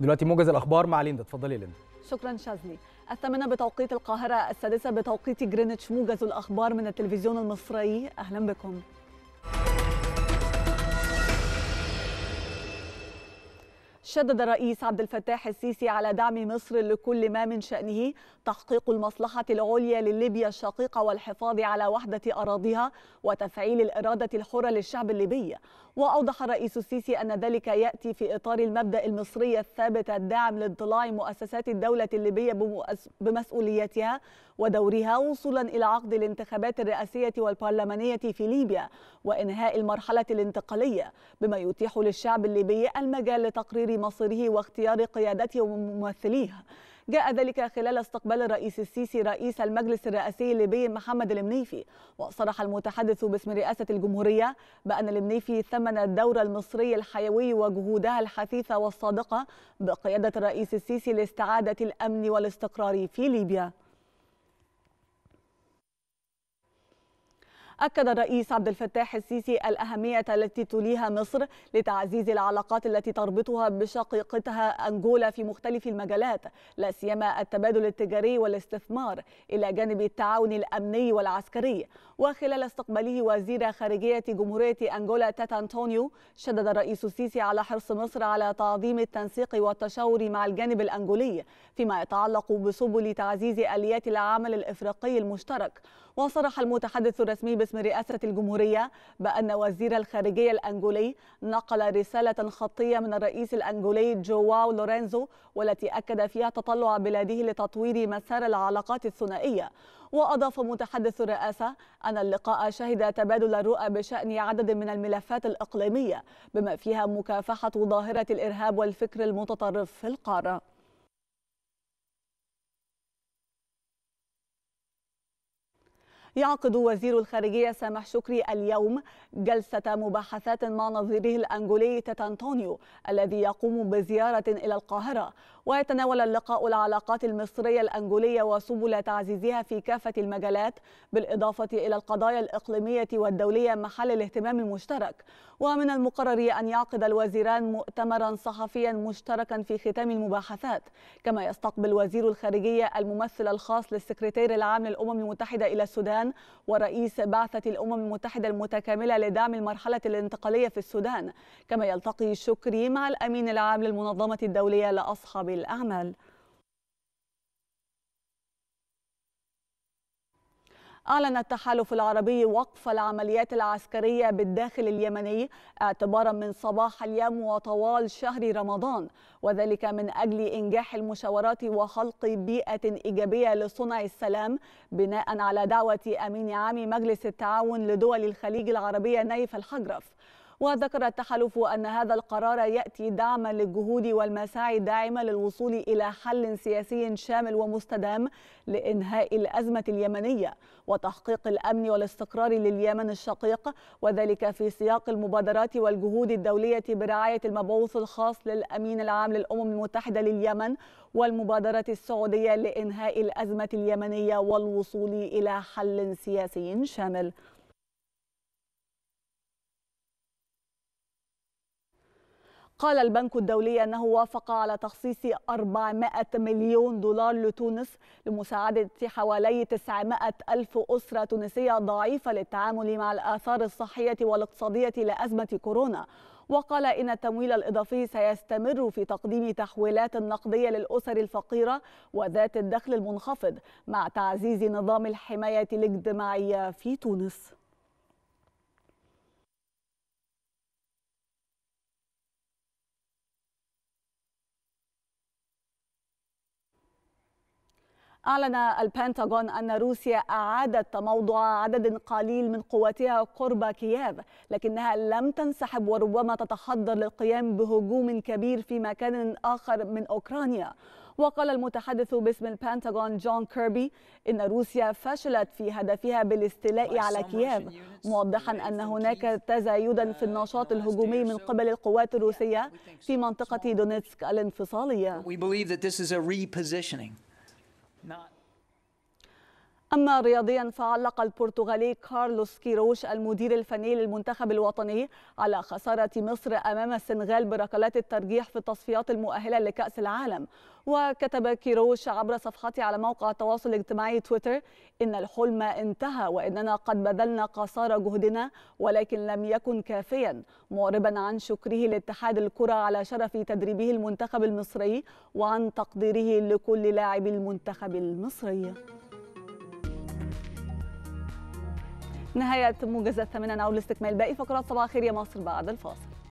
دلوقتي موجز الاخبار مع ليندا اتفضلي ليندا شكرا شاذلي الثامنة بتوقيت القاهرة السادسة بتوقيت جرينتش موجز الأخبار من التلفزيون المصري أهلا بكم شدد الرئيس عبد الفتاح السيسي على دعم مصر لكل ما من شأنه تحقيق المصلحة العليا لليبيا الشقيقة والحفاظ على وحدة أراضيها وتفعيل الإرادة الحرة للشعب الليبي وأوضح الرئيس السيسي أن ذلك يأتي في إطار المبدأ المصري الثابت الداعم لاضطلاع مؤسسات الدولة الليبية بمسؤوليتها ودورها وصولا إلى عقد الانتخابات الرئاسية والبرلمانية في ليبيا وإنهاء المرحلة الانتقالية بما يتيح للشعب الليبي المجال لتقرير مصيره واختيار قيادته وممثليه جاء ذلك خلال استقبال الرئيس السيسي رئيس المجلس الرئاسي الليبي محمد المنيفي وصرح المتحدث باسم رئاسة الجمهورية بأن المنيفي ثمن الدور المصري الحيوي وجهودها الحثيثة والصادقة بقيادة الرئيس السيسي لاستعادة الأمن والاستقرار في ليبيا أكد الرئيس عبد الفتاح السيسي الأهمية التي توليها مصر لتعزيز العلاقات التي تربطها بشقيقتها أنجولا في مختلف المجالات لا سيما التبادل التجاري والاستثمار إلى جانب التعاون الأمني والعسكري وخلال استقباله وزير خارجية جمهورية أنجولا تاتا أنطونيو شدد الرئيس السيسي على حرص مصر على تعظيم التنسيق والتشاور مع الجانب الأنجولي فيما يتعلق بسبل تعزيز آليات العمل الإفريقي المشترك وصرح المتحدث الرسمي باسم رئاسة الجمهورية بأن وزير الخارجية الأنجولي نقل رسالة خطية من الرئيس الأنجولي جواو لورينزو والتي أكد فيها تطلع بلاده لتطوير مسار العلاقات الثنائية وأضاف متحدث الرئاسة أن اللقاء شهد تبادل الرؤى بشأن عدد من الملفات الإقليمية بما فيها مكافحة ظاهرة الإرهاب والفكر المتطرف في القارة يعقد وزير الخارجية سامح شكري اليوم جلسة مباحثات مع نظيره الأنجولي تيتانتونيو الذي يقوم بزيارة إلى القاهرة ويتناول اللقاء العلاقات المصرية الأنجولية وسبل تعزيزها في كافة المجالات بالإضافة إلى القضايا الإقليمية والدولية محل الاهتمام المشترك ومن المقرر أن يعقد الوزيران مؤتمرا صحفيا مشتركا في ختام المباحثات كما يستقبل وزير الخارجية الممثل الخاص للسكرتير العام للأمم المتحدة إلى السودان ورئيس بعثة الأمم المتحدة المتكاملة لدعم المرحلة الانتقالية في السودان كما يلتقي شكري مع الأمين العام للمنظمة الدولية لأصحاب الأعمال أعلن التحالف العربي وقف العمليات العسكرية بالداخل اليمني اعتبارا من صباح اليوم وطوال شهر رمضان وذلك من أجل إنجاح المشاورات وخلق بيئة إيجابية لصنع السلام بناء على دعوة أمين عام مجلس التعاون لدول الخليج العربية نايف الحجرف وذكر التحالف أن هذا القرار يأتي دعما للجهود والمساعي الداعمة للوصول إلى حل سياسي شامل ومستدام لإنهاء الأزمة اليمنية وتحقيق الأمن والاستقرار لليمن الشقيق وذلك في سياق المبادرات والجهود الدولية برعاية المبعوث الخاص للأمين العام للأمم المتحدة لليمن والمبادرة السعودية لإنهاء الأزمة اليمنية والوصول إلى حل سياسي شامل قال البنك الدولي أنه وافق على تخصيص 400 مليون دولار لتونس لمساعدة حوالي 900 ألف أسرة تونسية ضعيفة للتعامل مع الآثار الصحية والاقتصادية لأزمة كورونا وقال إن التمويل الإضافي سيستمر في تقديم تحويلات نقدية للأسر الفقيرة وذات الدخل المنخفض مع تعزيز نظام الحماية الاجتماعية في تونس أعلن البنتاغون أن روسيا أعادت تموضع عدد قليل من قواتها قرب كييف لكنها لم تنسحب وربما تتحضر للقيام بهجوم كبير في مكان آخر من أوكرانيا وقال المتحدث باسم البنتاغون جون كيربي إن روسيا فشلت في هدفها بالاستيلاء على كييف موضحا أن هناك تزايدا في uh, النشاط الهجومي من قبل القوات الروسية في منطقة دونيتسك الانفصالية. not أما رياضيا فعلق البرتغالي كارلوس كيروش المدير الفني للمنتخب الوطني على خسارة مصر أمام السنغال بركلات الترجيح في التصفيات المؤهلة لكأس العالم وكتب كيروش عبر صفحته على موقع التواصل الاجتماعي تويتر إن الحلم انتهى وإننا قد بذلنا قصارى جهدنا ولكن لم يكن كافيا معربا عن شكره لاتحاد الكرة على شرف تدريبه المنتخب المصري وعن تقديره لكل لاعب المنتخب المصري نهاية موجز الثامنة نعود لاستكمال باقي فقرات صباح خير يا مصر بعد الفاصل